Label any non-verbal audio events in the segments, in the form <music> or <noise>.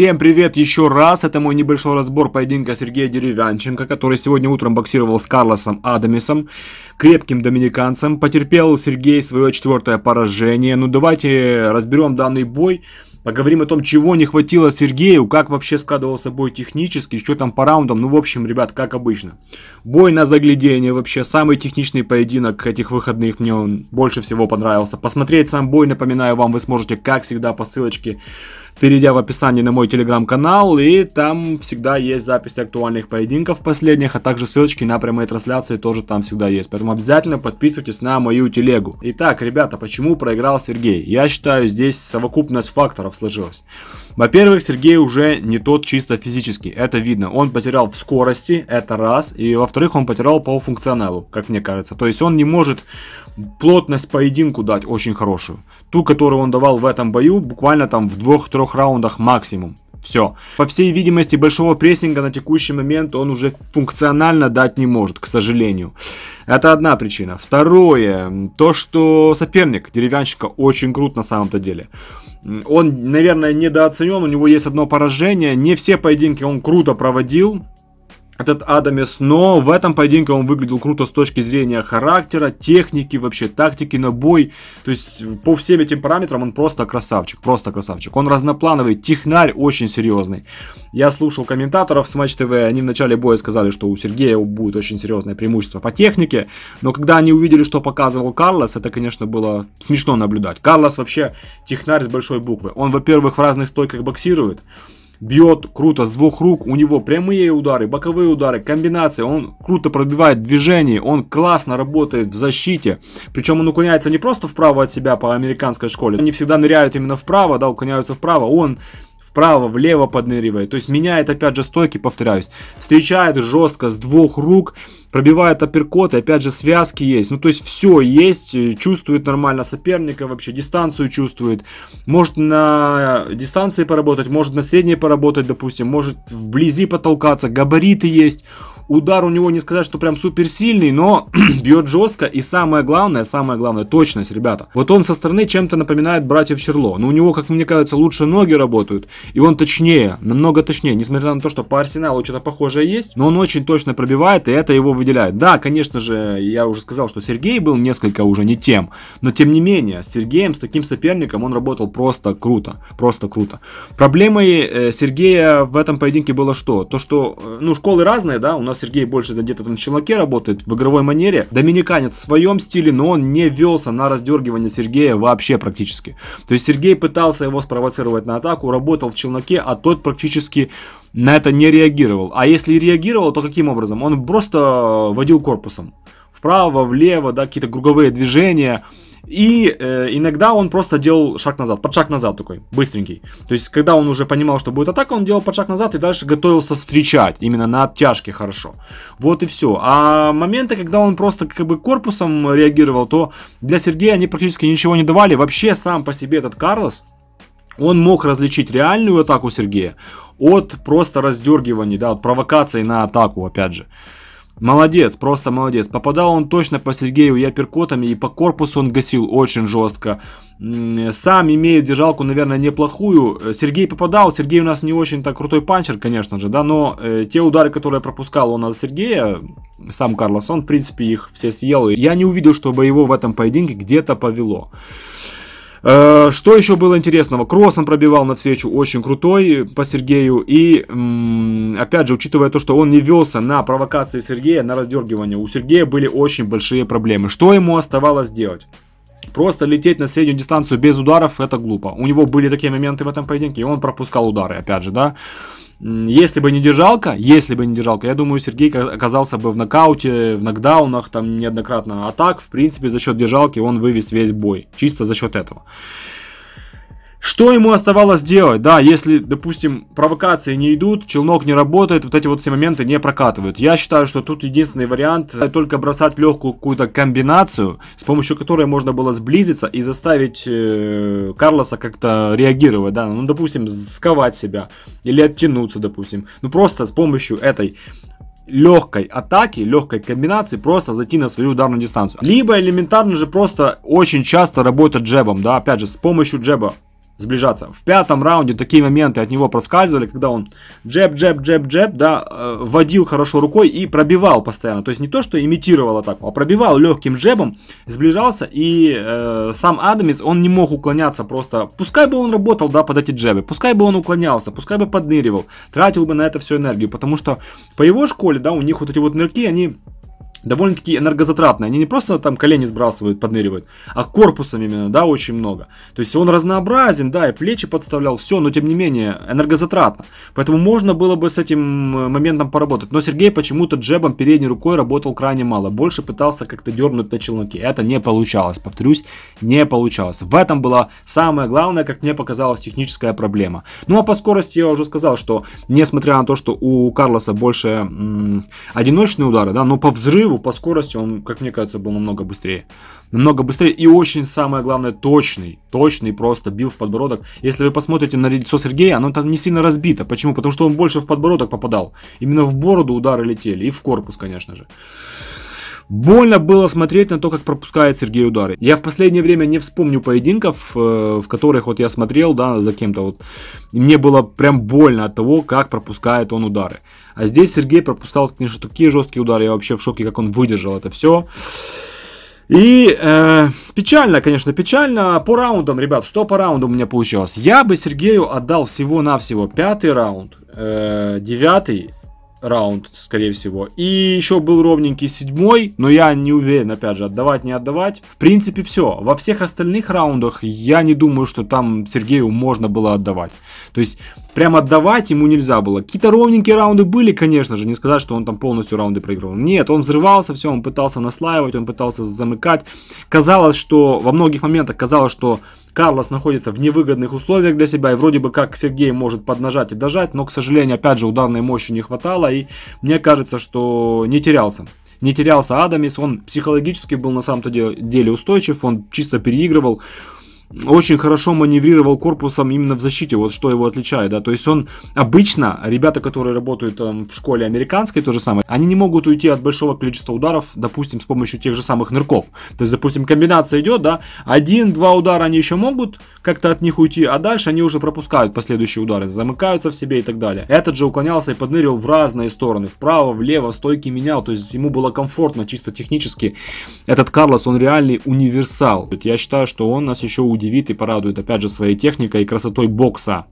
Всем привет еще раз, это мой небольшой разбор поединка Сергея Деревянченко, который сегодня утром боксировал с Карлосом Адамисом, крепким доминиканцем. Потерпел Сергей свое четвертое поражение, ну давайте разберем данный бой. Поговорим о том, чего не хватило Сергею, как вообще складывался бой технически, что там по раундам. Ну, в общем, ребят, как обычно. Бой на заглядение вообще. Самый техничный поединок этих выходных. Мне он больше всего понравился. Посмотреть сам бой, напоминаю вам, вы сможете, как всегда, по ссылочке перейдя в описание на мой телеграм-канал, и там всегда есть запись актуальных поединков последних, а также ссылочки на прямые трансляции тоже там всегда есть. Поэтому обязательно подписывайтесь на мою телегу. Итак, ребята, почему проиграл Сергей? Я считаю, здесь совокупность факторов сложилась. Во-первых, Сергей уже не тот чисто физически, это видно. Он потерял в скорости, это раз, и во-вторых, он потерял по функционалу, как мне кажется. То есть он не может плотность поединку дать очень хорошую. Ту, которую он давал в этом бою, буквально там в двух-трех трех раундах максимум. Все. По всей видимости, большого прессинга на текущий момент он уже функционально дать не может, к сожалению. Это одна причина. Второе, то, что соперник деревянщика очень крут на самом-то деле. Он, наверное, недооценен, у него есть одно поражение. Не все поединки он круто проводил, этот Адамес, но в этом поединке он выглядел круто с точки зрения характера, техники, вообще тактики на бой. То есть по всем этим параметрам он просто красавчик, просто красавчик. Он разноплановый, технарь очень серьезный. Я слушал комментаторов с Матч ТВ, они в начале боя сказали, что у Сергея будет очень серьезное преимущество по технике, но когда они увидели, что показывал Карлос, это, конечно, было смешно наблюдать. Карлос вообще технарь с большой буквы. Он, во-первых, в разных стойках боксирует, бьет круто с двух рук, у него прямые удары, боковые удары, комбинации, он круто пробивает движение, он классно работает в защите, причем он уклоняется не просто вправо от себя по американской школе, они всегда ныряют именно вправо, да, уклоняются вправо, он вправо, влево подныривает. То есть меняет, опять же, стойки, повторяюсь. Встречает жестко с двух рук, пробивает апперкоты, опять же, связки есть. Ну, то есть все есть, э, чувствует нормально соперника вообще, дистанцию чувствует. Может на дистанции поработать, может на средней поработать, допустим, может вблизи потолкаться, габариты есть. Удар у него не сказать, что прям супер сильный, но <clears throat> бьет жестко. И самое главное, самое главное, точность, ребята. Вот он со стороны чем-то напоминает братьев Черло. Но у него, как мне кажется, лучше ноги работают. И он точнее, намного точнее. Несмотря на то, что по арсеналу что-то похожее есть, но он очень точно пробивает, и это его выделяет. Да, конечно же, я уже сказал, что Сергей был несколько уже не тем. Но тем не менее, с Сергеем, с таким соперником, он работал просто круто. Просто круто. Проблемой э, Сергея в этом поединке было что? То, что, э, ну, школы разные, да, у нас Сергей больше где-то там челноке работает, в игровой манере. Доминиканец в своем стиле, но он не велся на раздергивание Сергея вообще практически. То есть Сергей пытался его спровоцировать на атаку, работал в челноке, а тот практически на это не реагировал. А если и реагировал, то каким образом? Он просто э, водил корпусом. Вправо, влево, да, какие-то круговые движения. И э, иногда он просто делал шаг назад, под шаг назад такой, быстренький. То есть, когда он уже понимал, что будет атака, он делал под шаг назад и дальше готовился встречать, именно на оттяжке хорошо. Вот и все. А моменты, когда он просто как бы корпусом реагировал, то для Сергея они практически ничего не давали. Вообще сам по себе этот Карлос, он мог различить реальную атаку Сергея от просто раздергивания, да, от провокаций на атаку, опять же. Молодец, просто молодец. Попадал он точно по Сергею и апперкотами, и по корпусу он гасил очень жестко. Сам имеет держалку, наверное, неплохую. Э, Сергей попадал, Сергей у нас не очень так крутой панчер, конечно же, да, но э, те удары, которые пропускал он от Сергея, сам Карлос, он, в принципе, их все съел. Я не увидел, чтобы его в этом поединке где-то повело. Э, что еще было интересного? Кросс он пробивал на свечу очень крутой по Сергею. И, опять же, учитывая то, что он не велся на провокации Сергея, на раздергивание, у Сергея были очень большие проблемы. Что ему оставалось делать? Просто лететь на среднюю дистанцию без ударов это глупо. У него были такие моменты в этом поединке, и он пропускал удары, опять же, да. Если бы не держалка, если бы не держалка, я думаю, Сергей оказался бы в нокауте, в нокдаунах, там неоднократно. А так, в принципе, за счет держалки он вывез весь бой. Чисто за счет этого. Что ему оставалось делать? Да, если, допустим, провокации не идут, челнок не работает, вот эти вот все моменты не прокатывают. Я считаю, что тут единственный вариант только бросать легкую какую-то комбинацию, с помощью которой можно было сблизиться и заставить э, Карлоса как-то реагировать, да, ну, допустим, сковать себя или оттянуться, допустим. Ну, просто с помощью этой легкой атаки, легкой комбинации просто зайти на свою ударную дистанцию. Либо элементарно же просто очень часто работать джебом, да, опять же, с помощью джеба сближаться. В пятом раунде такие моменты от него проскальзывали, когда он джеб, джеб, джеб, джеб, да, э, водил хорошо рукой и пробивал постоянно. То есть не то, что имитировал атаку, а пробивал легким джебом, сближался, и э, сам Адамис, он не мог уклоняться просто. Пускай бы он работал, да, под эти джебы, пускай бы он уклонялся, пускай бы подныривал, тратил бы на это всю энергию, потому что по его школе, да, у них вот эти вот нырки, они довольно-таки энергозатратные. Они не просто там колени сбрасывают, подныривают, а корпусом именно, да, очень много. То есть он разнообразен, да, и плечи подставлял, все, но тем не менее энергозатратно. Поэтому можно было бы с этим э, моментом поработать. Но Сергей почему-то джебом передней рукой работал крайне мало. Больше пытался как-то дернуть на челноке. Это не получалось, повторюсь, не получалось. В этом была самая главная, как мне показалось, техническая проблема. Ну а по скорости я уже сказал, что несмотря на то, что у Карлоса больше м- одиночные удары, да, но по взрыву разрыву по скорости он, как мне кажется, был намного быстрее. Намного быстрее и очень, самое главное, точный. Точный просто, бил в подбородок. Если вы посмотрите на лицо Сергея, оно там не сильно разбито. Почему? Потому что он больше в подбородок попадал. Именно в бороду удары летели и в корпус, конечно же. Больно было смотреть на то, как пропускает Сергей удары. Я в последнее время не вспомню поединков, э, в которых вот я смотрел, да, за кем-то вот. мне было прям больно от того, как пропускает он удары. А здесь Сергей пропускал, конечно, такие жесткие удары. Я вообще в шоке, как он выдержал это все. И э, печально, конечно, печально. По раундам, ребят, что по раунду у меня получилось? Я бы Сергею отдал всего-навсего пятый раунд, э, девятый раунд, скорее всего. И еще был ровненький седьмой, но я не уверен, опять же, отдавать, не отдавать. В принципе, все. Во всех остальных раундах я не думаю, что там Сергею можно было отдавать. То есть прям отдавать ему нельзя было. Какие-то ровненькие раунды были, конечно же, не сказать, что он там полностью раунды проигрывал. Нет, он взрывался, все, он пытался наслаивать, он пытался замыкать. Казалось, что во многих моментах казалось, что Карлос находится в невыгодных условиях для себя, и вроде бы как Сергей может поднажать и дожать, но, к сожалению, опять же, ударной мощи не хватало, и мне кажется, что не терялся не терялся Адамис, он психологически был на самом-то деле устойчив, он чисто переигрывал очень хорошо маневрировал корпусом именно в защите, вот что его отличает, да, то есть он обычно, ребята, которые работают там, эм, в школе американской, то же самое, они не могут уйти от большого количества ударов, допустим, с помощью тех же самых нырков, то есть, допустим, комбинация идет, да, один-два удара они еще могут как-то от них уйти, а дальше они уже пропускают последующие удары, замыкаются в себе и так далее. Этот же уклонялся и подныривал в разные стороны, вправо, влево, стойки менял, то есть ему было комфортно чисто технически. Этот Карлос, он реальный универсал, я считаю, что он нас еще удивит удивит и порадует, опять же, своей техникой и красотой бокса.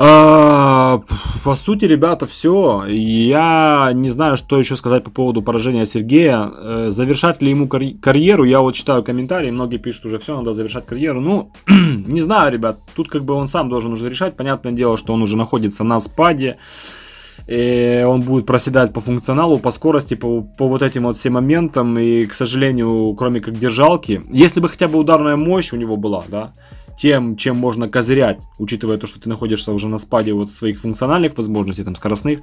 А, по сути, ребята, все. Я не знаю, что еще сказать по поводу поражения Сергея. Э, завершать ли ему карьеру? Я вот читаю комментарии, многие пишут уже, все, надо завершать карьеру. Ну, <clears throat> не знаю, ребят, тут как бы он сам должен уже решать. Понятное дело, что он уже находится на спаде и он будет проседать по функционалу, по скорости, по, по вот этим вот всем моментам, и, к сожалению, кроме как держалки, если бы хотя бы ударная мощь у него была, да, тем, чем можно козырять, учитывая то, что ты находишься уже на спаде вот своих функциональных возможностей, там, скоростных,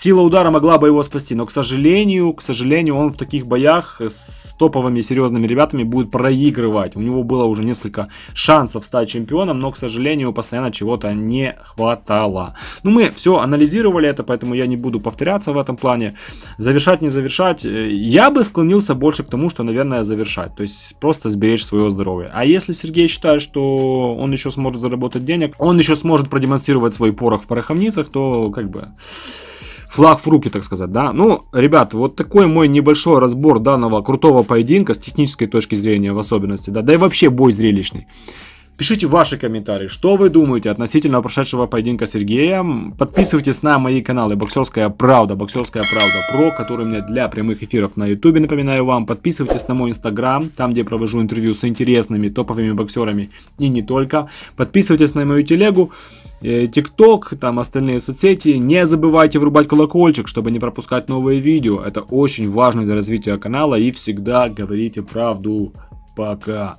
Сила удара могла бы его спасти, но, к сожалению, к сожалению, он в таких боях с топовыми серьезными ребятами будет проигрывать. У него было уже несколько шансов стать чемпионом, но, к сожалению, постоянно чего-то не хватало. Ну, мы все анализировали это, поэтому я не буду повторяться в этом плане. Завершать, не завершать. Э, я бы склонился больше к тому, что, наверное, завершать. То есть, просто сберечь свое здоровье. А если Сергей считает, что он еще сможет заработать денег, он еще сможет продемонстрировать свой порох в пороховницах, то, как бы флаг в руки, так сказать, да. Ну, ребят, вот такой мой небольшой разбор данного крутого поединка с технической точки зрения в особенности, да, да и вообще бой зрелищный. Пишите ваши комментарии, что вы думаете относительно прошедшего поединка Сергея. Подписывайтесь на мои каналы Боксерская правда, Боксерская правда про, который у меня для прямых эфиров на ютубе, напоминаю вам. Подписывайтесь на мой инстаграм, там где я провожу интервью с интересными топовыми боксерами и не только. Подписывайтесь на мою телегу. Э, ТикТок, там остальные соцсети. Не забывайте врубать колокольчик, чтобы не пропускать новые видео. Это очень важно для развития канала и всегда говорите правду. Пока.